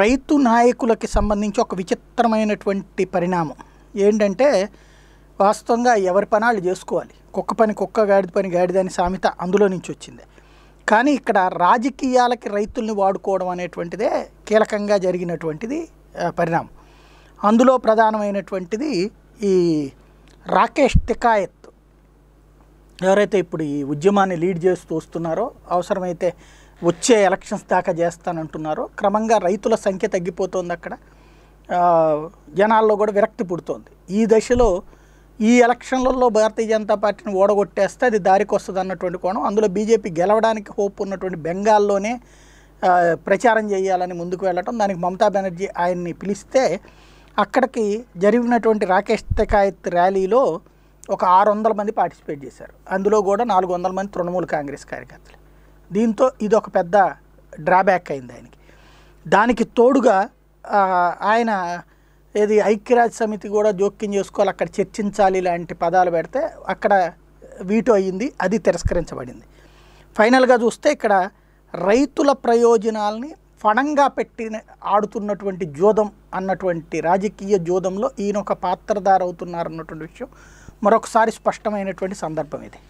రైతు నాయకులకి సంబంధించి ఒక విచిత్రమైనటువంటి పరిణామం ఏంటంటే వాస్తవంగా ఎవరి పనాలు చేసుకోవాలి కుక్క పని కుక్క గాడిద పని గాడిదని సామెత అందులో నుంచి వచ్చింది కానీ ఇక్కడ రాజకీయాలకి రైతుల్ని వాడుకోవడం అనేటువంటిదే కీలకంగా జరిగినటువంటిది పరిణామం అందులో ప్రధానమైనటువంటిది ఈ రాకేష్ టికాయత్ ఎవరైతే ఇప్పుడు ఈ ఉద్యమాన్ని లీడ్ చేస్తూ వస్తున్నారో అవసరమైతే వచ్చే ఎలక్షన్స్ దాకా చేస్తానంటున్నారో క్రమంగా రైతుల సంఖ్య తగ్గిపోతుంది అక్కడ జనాల్లో కూడా విరక్తి పుడుతోంది ఈ దశలో ఈ ఎలక్షన్లలో భారతీయ జనతా పార్టీని ఓడగొట్టేస్తే అది దారికి వస్తుంది అన్నటువంటి కోణం అందులో బీజేపీ గెలవడానికి హోప్ ఉన్నటువంటి బెంగాల్లోనే ప్రచారం చేయాలని ముందుకు వెళ్ళటం దానికి మమతా బెనర్జీ ఆయన్ని పిలిస్తే అక్కడికి జరిగినటువంటి రాకేష్ తెకాయత్ ర్యాలీలో ఒక ఆరు వందల మంది పార్టిసిపేట్ చేశారు అందులో కూడా నాలుగు వందల మంది తృణమూల్ కాంగ్రెస్ కార్యకర్తలు దీంతో ఇది ఒక పెద్ద డ్రాబ్యాక్ అయింది ఆయనకి దానికి తోడుగా ఆయన ఏది ఐక్యరాజ్య సమితి కూడా జోక్యం చేసుకోవాలి అక్కడ చర్చించాలి లాంటి పదాలు పెడితే అక్కడ వీటో అయ్యింది అది తిరస్కరించబడింది ఫైనల్గా చూస్తే ఇక్కడ రైతుల ప్రయోజనాల్ని ఫణంగా పెట్టి ఆడుతున్నటువంటి జోదం అన్నటువంటి రాజకీయ జోదంలో ఈయన ఒక పాత్రధారవుతున్నారు అన్నటువంటి విషయం మరొకసారి స్పష్టమైనటువంటి సందర్భం ఇది